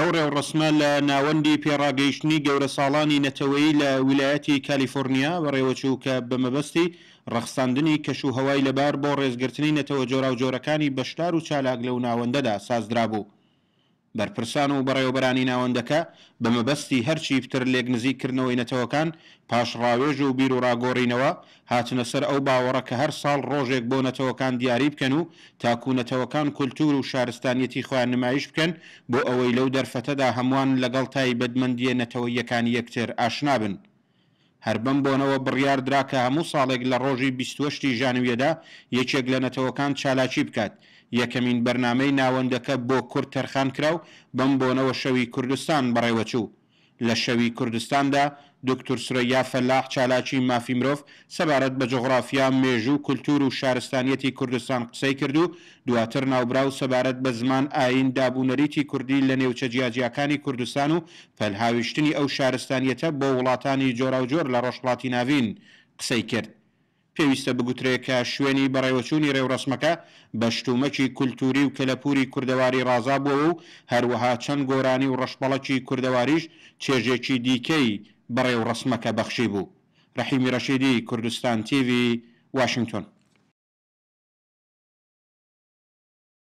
ئەو ڕێوڕسمە لە ناوەندی پێڕاگەیشتنی گەورە ساڵانی نەتەوەی لە ویلایەتی کالیفۆرنیا بە ڕێوەچوو کە بەمەبەستی ڕەخستاندنی کەش و هەوای لەبار بۆ ڕێزگرتنی نەتەوە جۆرا و جۆرەکانی بەشدار و چالاک لەو ناوەندەدا سازدرا بوو. بەرپرسان و بەڕێوەبەرانی ناوەندەکە بە مەبەستی هەرچی پتر لێک نزیکردنەوەی نەتەوەکان پاشڕاوێژ و بیر و ڕاگۆڕینەوە هاتنە سەر ئەو باوەڕە کە هەر ساڵ ڕۆژێک بۆ نەتەوەکان دیاری بکەن و تاکوونەتەوەکان کولتور و شارستانیەتی خۆیان نمایش بکەن بۆ ئەوەی لەو دەرفەتەدا هەمووان لەگەڵ تای بەدمەندیە نەتەوەیەکانی یەکتر ئاشنابن. هەر بم بۆنەوە بڕیار درا کە هەموو ساڵێک لە ڕۆژی 28 ژانویەدا یەکێک لە نەتەوەکان چالاکی بکات یەکەمین بەرنمەی ناوەندەکە بۆ کورد تەرخان کراو بم بۆنەوە شەوی کوردستان بەڕێوەچوو لە شەوی کوردستاندا دکتور سریا فەلاح چالاکی مافی مرۆڤ سەبارەت بە جغرافیا مێژوو کولتور و شارستانیەتی کوردستان قسەی کرد و دواتر ناوبرا و سەبارەت بە زمان ئاین دابوونەریتی کوردی لە نێوچە جیاجیەکانی کوردستان و پەلهاویشتنی ئەو شارستانیەتە بۆ وڵاتانی جۆراوجۆر لە ڕۆژڵاتی ناوین قسەی کرد. پێویستە بگوترێکە شوێنی بەڕێوەچوونی ڕێوڕسمەکە بە شتومەکی کولتوری و کەلەپوری کوردەواری ڕازا بووە و هەروەها چەند گۆرانی و ڕەشبەڵەکی کوردەواریش چێژێکی دیکەی بەڕێو ڕسمەکە بەخشی بوو ڕحیمی ڕەشیدی کوردستان تیوی واشنگتن